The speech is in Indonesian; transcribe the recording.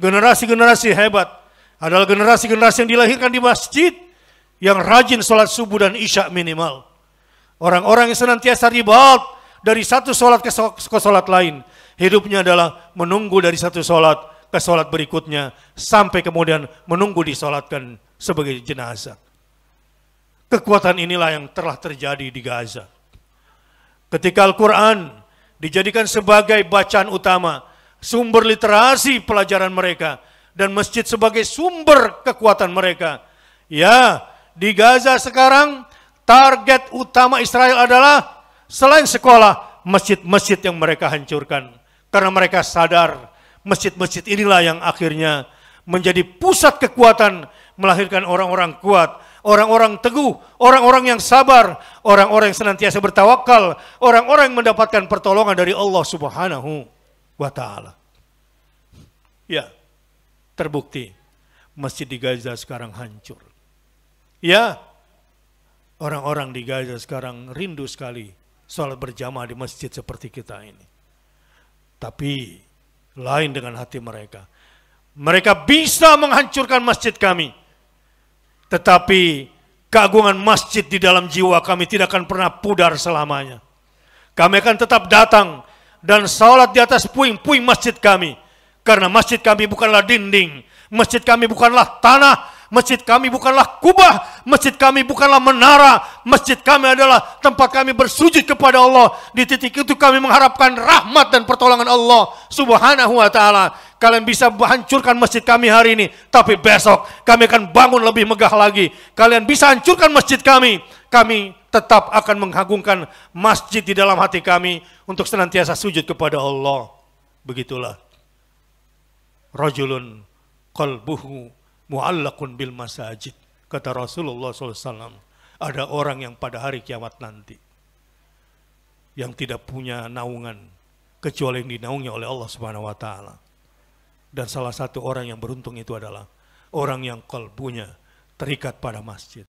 generasi-generasi hebat adalah generasi-generasi yang dilahirkan di masjid yang rajin sholat subuh dan isya minimal. Orang-orang yang senantiasa ribat dari satu sholat ke, ke sholat lain. Hidupnya adalah menunggu dari satu sholat ke sholat berikutnya sampai kemudian menunggu disolatkan sebagai jenazah. Kekuatan inilah yang telah terjadi di Gaza. Ketika Al-Quran dijadikan sebagai bacaan utama sumber literasi pelajaran mereka dan masjid sebagai sumber kekuatan mereka. Ya, di Gaza sekarang target utama Israel adalah selain sekolah, masjid-masjid yang mereka hancurkan. Karena mereka sadar masjid-masjid inilah yang akhirnya menjadi pusat kekuatan melahirkan orang-orang kuat, orang-orang teguh, orang-orang yang sabar, orang-orang yang senantiasa bertawakal, orang-orang yang mendapatkan pertolongan dari Allah Subhanahu wa taala. Ya, terbukti. Masjid di Gaza sekarang hancur. Ya, orang-orang di Gaza sekarang rindu sekali sholat berjamaah di masjid seperti kita ini. Tapi lain dengan hati mereka. Mereka bisa menghancurkan masjid kami. Tetapi keagungan masjid di dalam jiwa kami tidak akan pernah pudar selamanya. Kami akan tetap datang dan sholat di atas puing-puing masjid kami. Karena masjid kami bukanlah dinding, masjid kami bukanlah tanah, masjid kami bukanlah kubah, masjid kami bukanlah menara, masjid kami adalah tempat kami bersujud kepada Allah. Di titik itu kami mengharapkan rahmat dan pertolongan Allah Subhanahu wa taala. Kalian bisa hancurkan masjid kami hari ini, tapi besok kami akan bangun lebih megah lagi. Kalian bisa hancurkan masjid kami, kami tetap akan mengagungkan masjid di dalam hati kami untuk senantiasa sujud kepada Allah. Begitulah rajulun qalbuhu mu'allakun bil masajid. Kata Rasulullah SAW, ada orang yang pada hari kiamat nanti, yang tidak punya naungan, kecuali yang dinaungi oleh Allah Subhanahu wa taala. Dan salah satu orang yang beruntung itu adalah orang yang kalbunya terikat pada masjid.